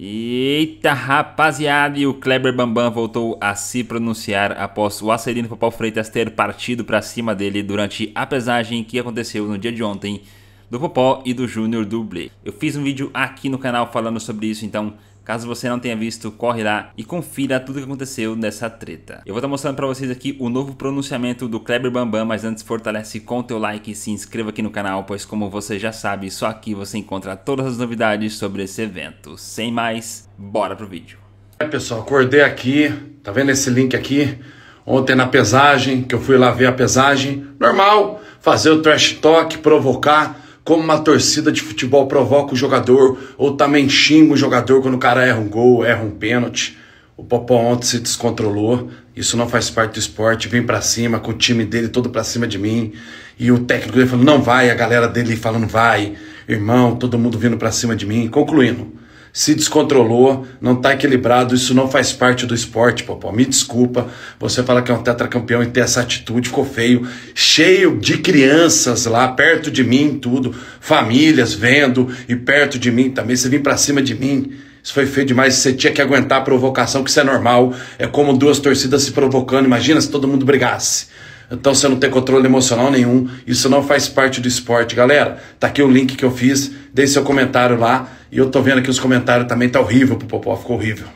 Eita rapaziada, e o Kleber Bambam voltou a se pronunciar após o Acerino Popó Freitas ter partido para cima dele durante a pesagem que aconteceu no dia de ontem do Popó e do Júnior Dublê. Eu fiz um vídeo aqui no canal falando sobre isso, então Caso você não tenha visto, corre lá e confira tudo o que aconteceu nessa treta. Eu vou estar mostrando para vocês aqui o novo pronunciamento do Kleber Bambam, mas antes fortalece com teu like e se inscreva aqui no canal, pois como você já sabe, só aqui você encontra todas as novidades sobre esse evento. Sem mais, bora pro vídeo. É, pessoal, acordei aqui, tá vendo esse link aqui? Ontem na pesagem, que eu fui lá ver a pesagem, normal, fazer o trash talk, provocar, como uma torcida de futebol provoca o jogador, ou também xinga o jogador quando o cara erra um gol, erra um pênalti. O Popó ontem se descontrolou, isso não faz parte do esporte, vem para cima com o time dele todo para cima de mim. E o técnico dele falando, não vai, a galera dele falando, vai, irmão, todo mundo vindo para cima de mim. Concluindo, se descontrolou, não está equilibrado, isso não faz parte do esporte, Popó. Me desculpa, você fala que é um tetracampeão e ter essa atitude, ficou feio, cheio de crianças lá perto de mim, tudo, famílias vendo e perto de mim também, você vem para cima de mim. Isso foi feio demais, você tinha que aguentar a provocação, que isso é normal. É como duas torcidas se provocando, imagina se todo mundo brigasse. Então você não tem controle emocional nenhum, isso não faz parte do esporte, galera. Tá aqui o link que eu fiz, deixe seu comentário lá. E eu tô vendo aqui os comentários também, tá horrível pro Popó, ficou horrível.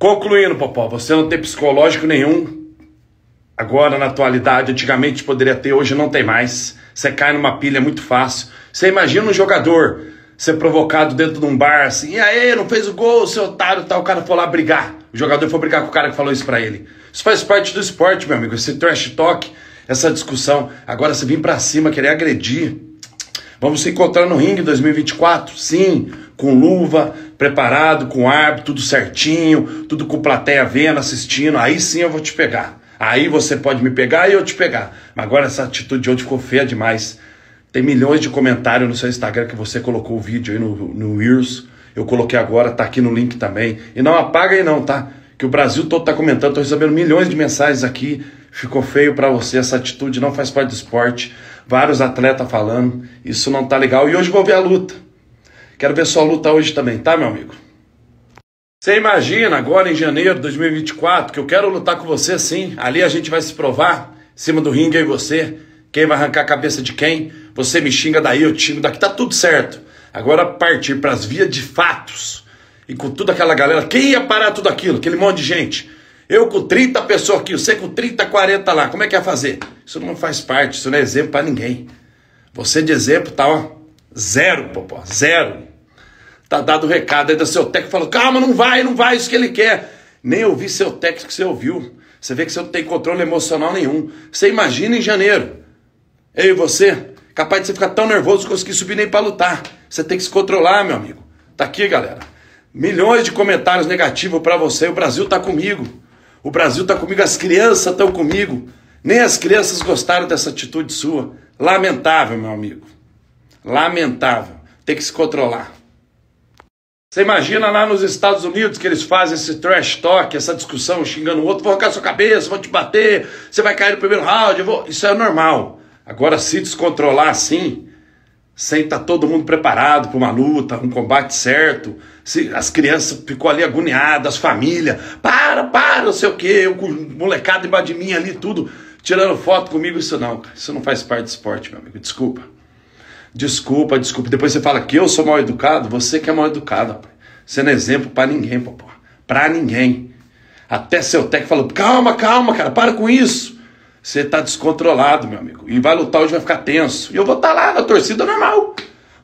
Concluindo, Popó, você não tem psicológico nenhum. Agora, na atualidade, antigamente poderia ter, hoje não tem mais. Você cai numa pilha muito fácil. Você imagina um jogador ser provocado dentro de um bar assim, e aí, não fez o gol, seu otário, tal, tá? o cara foi lá brigar. O jogador foi brigar com o cara que falou isso pra ele. Isso faz parte do esporte, meu amigo. Esse trash talk, essa discussão. Agora, você vir pra cima, querer agredir, Vamos se encontrar no ringue 2024? Sim, com luva, preparado, com árbitro, tudo certinho, tudo com plateia vendo, assistindo. Aí sim eu vou te pegar. Aí você pode me pegar e eu te pegar. Mas agora essa atitude de hoje ficou feia demais. Tem milhões de comentários no seu Instagram que você colocou o vídeo aí no, no Reels. Eu coloquei agora, tá aqui no link também. E não apaga aí não, tá? Que o Brasil todo tá comentando, tô recebendo milhões de mensagens aqui. Ficou feio para você essa atitude, não faz parte do esporte vários atletas falando, isso não tá legal. E hoje vou ver a luta. Quero ver sua luta hoje também, tá, meu amigo? Você imagina agora em janeiro de 2024 que eu quero lutar com você sim. Ali a gente vai se provar, em cima do ringue e você. Quem vai arrancar a cabeça de quem? Você me xinga daí, eu te daqui, tá tudo certo. Agora partir para as vias de fatos e com toda aquela galera, quem ia parar tudo aquilo, aquele monte de gente? Eu com 30 pessoas aqui, você com 30, 40 lá, como é que ia é fazer? Isso não faz parte, isso não é exemplo para ninguém. Você de exemplo tá, ó, zero, popó, zero. Tá dado o recado aí do seu técnico, falou, calma, não vai, não vai, isso que ele quer. Nem ouvi seu técnico que você ouviu. Você vê que você não tem controle emocional nenhum. Você imagina em janeiro, eu e você, capaz de você ficar tão nervoso que conseguir subir nem para lutar. Você tem que se controlar, meu amigo. Tá aqui, galera. Milhões de comentários negativos para você, o Brasil tá comigo. O Brasil está comigo, as crianças estão comigo. Nem as crianças gostaram dessa atitude sua. Lamentável, meu amigo. Lamentável. Tem que se controlar. Você imagina lá nos Estados Unidos que eles fazem esse trash talk, essa discussão, xingando o outro, vou arrancar sua cabeça, vou te bater, você vai cair no primeiro round, vou... isso é normal. Agora, se descontrolar assim, sem estar tá todo mundo preparado para uma luta, um combate certo. Se as crianças ficou ali agoniadas, as famílias, para, para, não sei o quê, eu com molecada embaixo de mim ali, tudo, tirando foto comigo, isso não, isso não faz parte do esporte, meu amigo, desculpa. Desculpa, desculpa. Depois você fala que eu sou mal educado, você que é mal educado, rapaz. Você não é exemplo para ninguém, papo. Para ninguém. Até seu técnico falou: calma, calma, cara, para com isso. Você tá descontrolado, meu amigo. E vai lutar hoje, vai ficar tenso. E eu vou estar tá lá na torcida normal.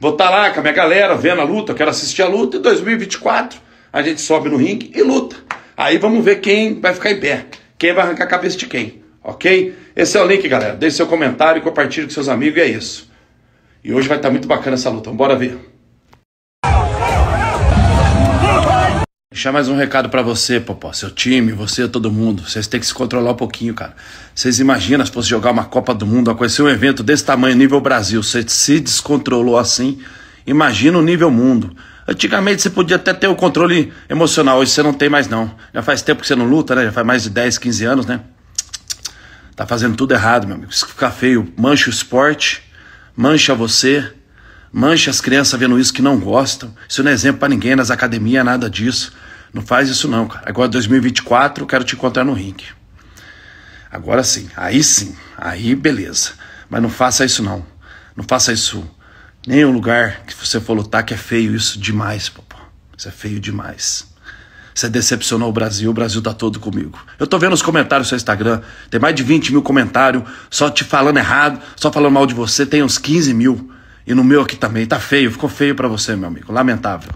Vou estar tá lá com a minha galera, vendo a luta, eu quero assistir a luta. Em 2024, a gente sobe no ringue e luta. Aí vamos ver quem vai ficar em pé. Quem vai arrancar a cabeça de quem. Ok? Esse é o link, galera. Deixe seu comentário, compartilhe com seus amigos e é isso. E hoje vai estar tá muito bacana essa luta. Bora ver. Deixar mais um recado para você, Popó, seu time, você, todo mundo. Vocês têm que se controlar um pouquinho, cara. Vocês imaginam se fosse jogar uma Copa do Mundo, acontecer um evento desse tamanho, nível Brasil. Você se descontrolou assim, imagina o nível mundo. Antigamente você podia até ter o controle emocional, hoje você não tem mais não. Já faz tempo que você não luta, né? Já faz mais de 10, 15 anos, né? Tá fazendo tudo errado, meu amigo. Isso fica feio. Mancha o esporte, mancha você, mancha as crianças vendo isso que não gostam. Isso não é exemplo para ninguém nas academias, nada disso. Não faz isso não, cara. Agora 2024 eu quero te encontrar no ringue. Agora sim, aí sim, aí beleza. Mas não faça isso não. Não faça isso. Nem o lugar que você for lutar que é feio isso demais, papo. Isso é feio demais. Você decepcionou o Brasil, o Brasil tá todo comigo. Eu tô vendo os comentários no seu Instagram, tem mais de 20 mil comentários, só te falando errado, só falando mal de você, tem uns 15 mil. E no meu aqui também, tá feio, ficou feio para você, meu amigo, lamentável.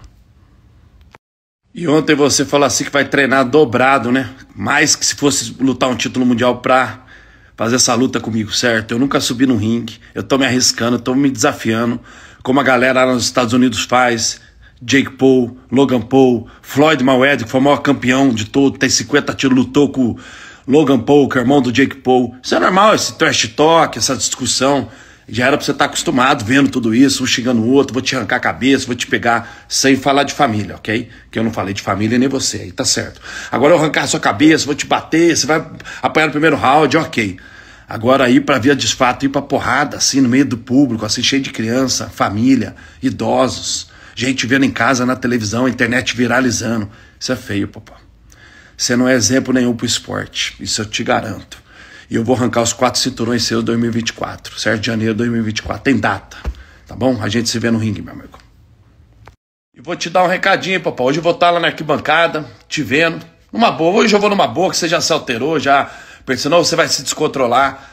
E ontem você falou assim que vai treinar dobrado, né? Mais que se fosse lutar um título mundial pra fazer essa luta comigo, certo? Eu nunca subi no ringue, eu tô me arriscando, eu tô me desafiando, como a galera lá nos Estados Unidos faz. Jake Paul, Logan Paul, Floyd Mayweather, que foi o maior campeão de todo, tem 50 títulos, lutou com Logan Paul, que é irmão do Jake Paul. Isso é normal, esse trash talk, essa discussão já era pra você estar tá acostumado vendo tudo isso, um xingando o outro, vou te arrancar a cabeça, vou te pegar, sem falar de família, ok? Que eu não falei de família nem você, aí tá certo. Agora eu arrancar a sua cabeça, vou te bater, você vai apanhar no primeiro round, ok. Agora ir para via desfato, ir pra porrada, assim, no meio do público, assim, cheio de criança, família, idosos, gente vendo em casa, na televisão, internet viralizando. Isso é feio, papai. Você não é exemplo nenhum pro esporte, isso eu te garanto. E eu vou arrancar os quatro cinturões seus 2024, certo? De janeiro de 2024. Tem data, tá bom? A gente se vê no ringue, meu amigo. E vou te dar um recadinho, papai. Hoje eu vou estar lá na arquibancada, te vendo. Numa boa, hoje eu vou numa boa, que você já se alterou, já pensou, você vai se descontrolar.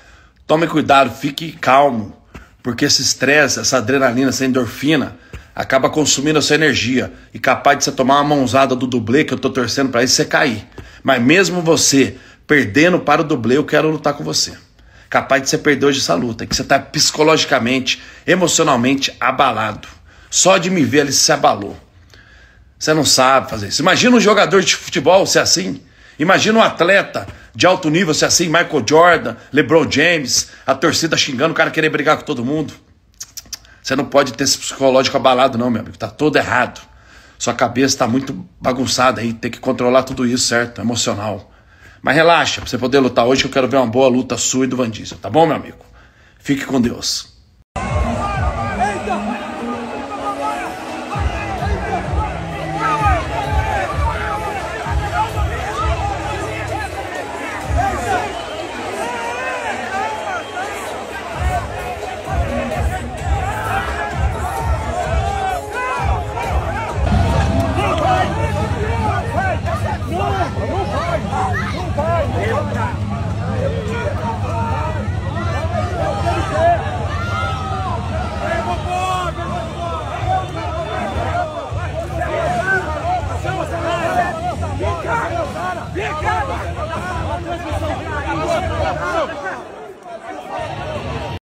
Tome cuidado, fique calmo, porque esse estresse, essa adrenalina, essa endorfina, acaba consumindo a sua energia e capaz de você tomar uma mãozada do dublê que eu tô torcendo para isso você cair. Mas mesmo você Perdendo para o dublê, eu quero lutar com você. Capaz de você perder hoje essa luta, que você está psicologicamente, emocionalmente abalado. Só de me ver ele se abalou. Você não sabe fazer isso. Imagina um jogador de futebol ser assim. Imagina um atleta de alto nível ser assim, Michael Jordan, LeBron James, a torcida xingando, o cara querer brigar com todo mundo. Você não pode ter esse psicológico abalado, não, meu amigo. Tá todo errado. Sua cabeça está muito bagunçada aí, tem que controlar tudo isso, certo? Emocional. Mas relaxa, pra você poder lutar hoje, que eu quero ver uma boa luta sua e do Van Diesel, tá bom, meu amigo? Fique com Deus.